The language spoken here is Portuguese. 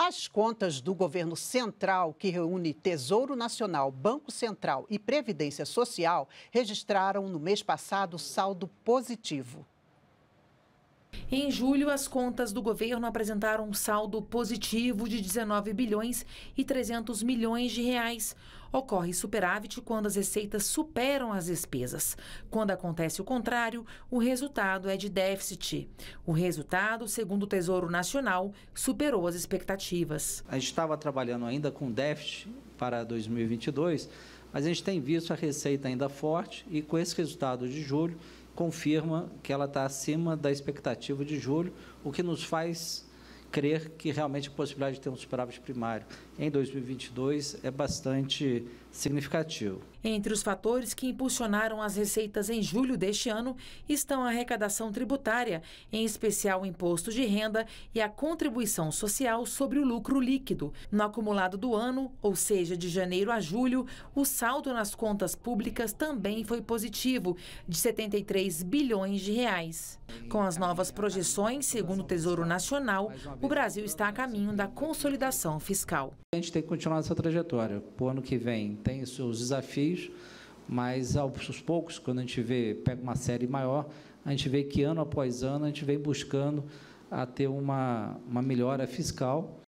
As contas do governo central, que reúne Tesouro Nacional, Banco Central e Previdência Social, registraram no mês passado saldo positivo. Em julho, as contas do governo apresentaram um saldo positivo de 19 bilhões e 300 milhões de reais. Ocorre superávit quando as receitas superam as despesas. Quando acontece o contrário, o resultado é de déficit. O resultado, segundo o Tesouro Nacional, superou as expectativas. A gente estava trabalhando ainda com déficit para 2022, mas a gente tem visto a receita ainda forte e com esse resultado de julho, confirma que ela está acima da expectativa de julho, o que nos faz crer que realmente a possibilidade de ter um superávit primário em 2022 é bastante significativo. Entre os fatores que impulsionaram as receitas em julho deste ano estão a arrecadação tributária, em especial o imposto de renda e a contribuição social sobre o lucro líquido. No acumulado do ano, ou seja, de janeiro a julho, o saldo nas contas públicas também foi positivo, de 73 bilhões de reais. Com as novas projeções, segundo o Tesouro Nacional, o Brasil está a caminho da consolidação fiscal. A gente tem que continuar essa trajetória. Para o ano que vem tem os desafios mas aos poucos, quando a gente vê, pega uma série maior, a gente vê que ano após ano a gente vem buscando a ter uma, uma melhora fiscal